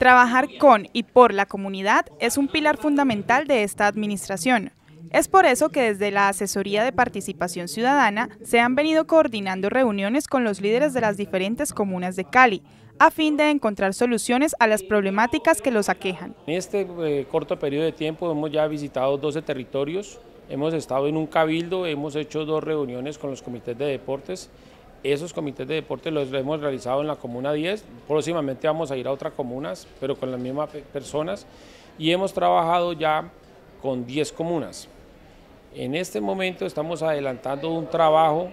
Trabajar con y por la comunidad es un pilar fundamental de esta administración. Es por eso que desde la Asesoría de Participación Ciudadana se han venido coordinando reuniones con los líderes de las diferentes comunas de Cali, a fin de encontrar soluciones a las problemáticas que los aquejan. En este eh, corto periodo de tiempo hemos ya visitado 12 territorios, hemos estado en un cabildo, hemos hecho dos reuniones con los comités de deportes esos comités de deporte los hemos realizado en la Comuna 10, próximamente vamos a ir a otras comunas, pero con las mismas personas, y hemos trabajado ya con 10 comunas. En este momento estamos adelantando un trabajo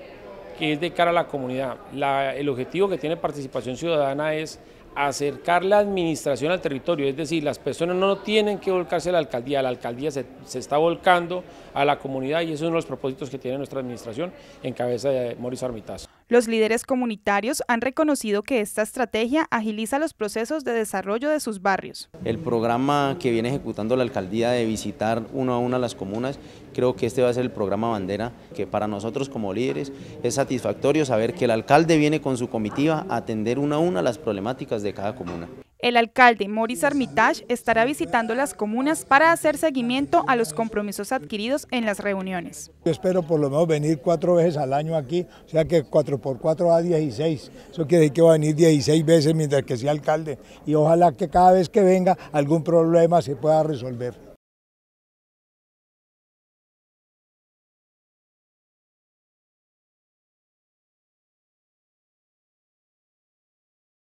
que es de cara a la comunidad. el objetivo que tiene Participación Ciudadana es acercar la administración al territorio, es decir, las personas no tienen que volcarse a la alcaldía, la alcaldía se, está volcando a la comunidad y eso es uno de los propósitos que tiene nuestra administración en cabeza de Mauricio Armitazo. Los líderes comunitarios han reconocido que esta estrategia agiliza los procesos de desarrollo de sus barrios. El programa que viene ejecutando la alcaldía de visitar uno a una las comunas, creo que este va a ser el programa bandera, que para nosotros como líderes es satisfactorio saber que el alcalde viene con su comitiva a atender una a una las problemáticas de cada comuna. El alcalde Maurice Armitage estará visitando las comunas para hacer seguimiento a los compromisos adquiridos en las reuniones. Yo espero por lo menos venir cuatro veces al año aquí, o sea que cuatro por 4 a 16. Eso quiere decir que va a venir 16 veces mientras que sea alcalde. Y ojalá que cada vez que venga algún problema se pueda resolver.